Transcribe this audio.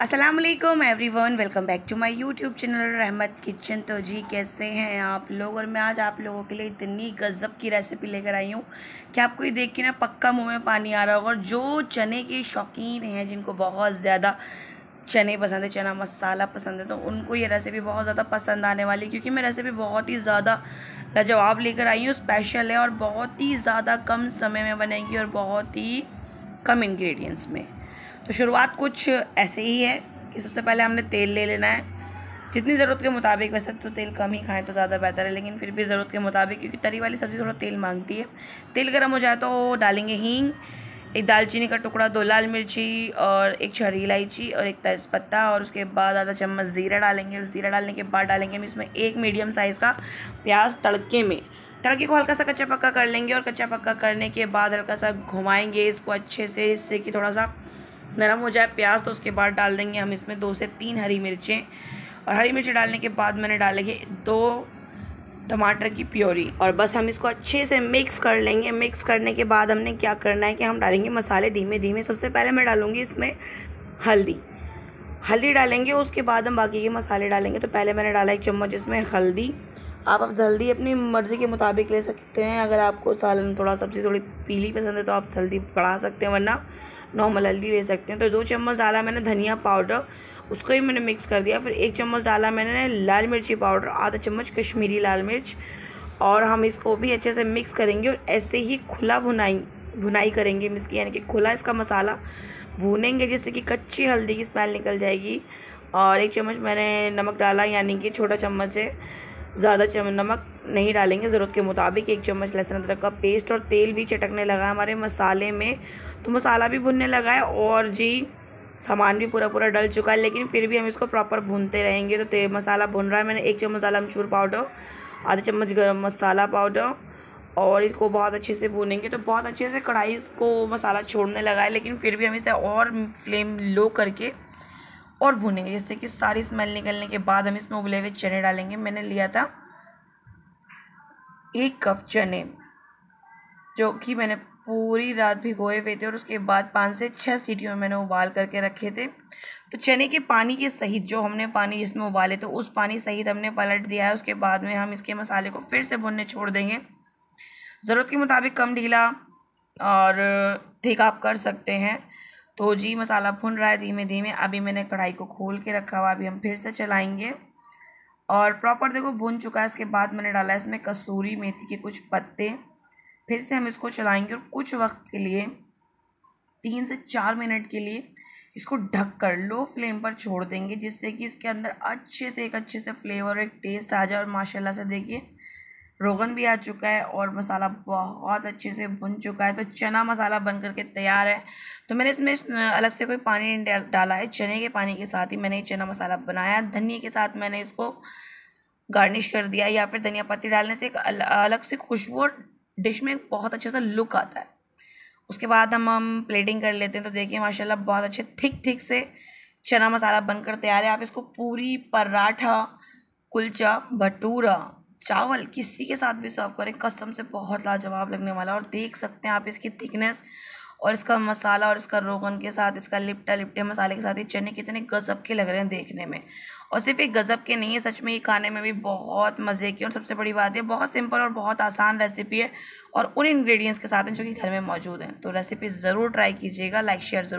Aslam everyone welcome back to my YouTube channel Rahmat kitchen तो जी कैसे हैं आप लोग और मैं आज आप लोगों के लिए इतनी गज़ब की रेसिपी लेकर आई हूँ कि आपको ये देख के ना पक्का मुँह में पानी आ रहा होगा और जो चने के शौकीन हैं जिनको बहुत ज़्यादा चने पसंद है चना मसाला पसंद है तो उनको ये रेसिपी बहुत ज़्यादा पसंद आने वाली है क्योंकि मैं रेसिपी बहुत ही ज़्यादा लाजवाब लेकर आई हूँ स्पेशल है और बहुत ही ज़्यादा कम समय में बनेगी और बहुत ही कम इन्ग्रीडियंट्स में तो शुरुआत कुछ ऐसे ही है कि सबसे पहले हमने तेल ले लेना है जितनी ज़रूरत के मुताबिक वैसे तो तेल कम ही खाएं तो ज़्यादा बेहतर है लेकिन फिर भी ज़रूरत के मुताबिक क्योंकि तरी वाली सब्ज़ी थोड़ा तेल मांगती है तेल गर्म हो जाए तो डालेंगे हींग एक दालचीनी का टुकड़ा दो लाल मिर्ची और एक छरी इलायची और एक तेज़पत्ता और उसके बाद आधा चम्मच ज़ीरा डालेंगे और ज़ीरा डालने के बाद डालेंगे हम इसमें एक मीडियम साइज़ का प्याज तड़के में तड़के को हल्का सा कच्चा पक्का कर लेंगे और कच्चा पक्का करने के बाद हल्का सा घुमाएंगे इसको अच्छे से इससे कि थोड़ा सा नरम हो जाए प्याज तो उसके बाद डाल देंगे हम इसमें दो से तीन हरी मिर्चें और हरी मिर्च डालने के बाद मैंने डाले दो टमाटर की प्योरी और बस हम इसको अच्छे से मिक्स कर लेंगे मिक्स करने के बाद हमने क्या करना है कि हम डालेंगे मसाले धीमे धीमे सबसे पहले मैं डालूँगी इसमें हल्दी हल्दी डालेंगे उसके बाद हम बाकी के मसाले डालेंगे तो पहले मैंने डाला एक चम्मच इसमें हल्दी आप अब हल्दी अपनी मर्ज़ी के मुताबिक ले सकते हैं अगर आपको सालन थोड़ा सब्ज़ी थोड़ी पीली पसंद है तो आप हल्दी बढ़ा सकते हैं वरना नॉर्मल हल्दी ले सकते हैं तो दो चम्मच डाला मैंने धनिया पाउडर उसको ही मैंने मिक्स कर दिया फिर एक चम्मच डाला मैंने लाल मिर्ची पाउडर आधा चम्मच कश्मीरी लाल मिर्च और हम इसको भी अच्छे से मिक्स करेंगे और ऐसे ही खुला भुनाई भुनाई करेंगे इसकी यानी कि खुला इसका मसाला भूनेंगे जिससे कि कच्ची हल्दी की स्मेल निकल जाएगी और एक चम्मच मैंने नमक डाला यानी कि छोटा चम्मच है ज़्यादा नमक नहीं डालेंगे ज़रूरत के मुताबिक एक चम्मच लहसुन अदरक का पेस्ट और तेल भी चटकने लगा है हमारे मसाले में तो मसाला भी भुनने लगा है और जी सामान भी पूरा पूरा डल चुका है लेकिन फिर भी हम इसको प्रॉपर भूनते रहेंगे तो तेल मसाला भुन रहा है मैंने एक चम्मच डाला अमचूर पाउडर आधा चम्मच गर्म मसाला पाउडर और इसको बहुत अच्छे से भूनेंगे तो बहुत अच्छे से कढ़ाई को मसाला छोड़ने लगा है लेकिन फिर भी हम इसे और फ्लेम लो करके और भूनेंगे जैसे कि सारी स्मेल निकलने के बाद हम इसमें उबले हुए चने डालेंगे मैंने लिया था एक कप चने जो कि मैंने पूरी रात भिगोए हुए थे और उसके बाद पाँच से छः सीटियों में मैंने उबाल करके रखे थे तो चने के पानी के सहित जो हमने पानी जिसमें उबाले थे उस पानी सहित हमने पलट दिया है उसके बाद में हम इसके मसाले को फिर से भुनने छोड़ देंगे ज़रूरत के मुताबिक कम ढीला और ठीक आप कर सकते हैं तो जी मसाला भुन रहा है धीमे धीमे अभी मैंने कढ़ाई को खोल के रखा हुआ अभी हम फिर से चलाएंगे और प्रॉपर देखो भुन चुका है इसके बाद मैंने डाला है इसमें कसूरी मेथी के कुछ पत्ते फिर से हम इसको चलाएंगे और कुछ वक्त के लिए तीन से चार मिनट के लिए इसको ढक कर लो फ्लेम पर छोड़ देंगे जिससे कि इसके अंदर अच्छे से एक अच्छे से फ्लेवर और एक टेस्ट आ जाए और माशाल्लाह से देखिए रोगन भी आ चुका है और मसाला बहुत अच्छे से भुन चुका है तो चना मसाला बन करके तैयार है तो मैंने इसमें अलग से कोई पानी नहीं डाला है चने के पानी के साथ ही मैंने चना मसाला बनाया धनिया के साथ मैंने इसको गार्निश कर दिया या फिर धनिया पत्ती डालने से एक अलग से खुशबू डिश में बहुत अच्छा सा लुक आता है उसके बाद हम हम प्लेटिंग कर लेते हैं तो देखिए माशाल्लाह बहुत अच्छे थिक थिक से चना मसाला बनकर तैयार है आप इसको पूरी पराठा कुलचा भटूरा चावल किसी के साथ भी सर्व करें कसम से बहुत लाजवाब लगने वाला और देख सकते हैं आप इसकी थिकनेस और इसका मसाला और इसका रोगन के साथ इसका लिपटा लिपटे मसाले के साथ ये चने कितने गज़ब के लग रहे हैं देखने में और सिर्फ ये गज़ब के नहीं है सच में ये खाने में भी बहुत मज़े की और सबसे बड़ी बात है बहुत सिंपल और बहुत आसान रेसिपी है और उन इंग्रेडिएंट्स के साथ हैं जो कि घर में मौजूद हैं तो रेसिपी ज़रूर ट्राई कीजिएगा लाइक शेयर ज़रूर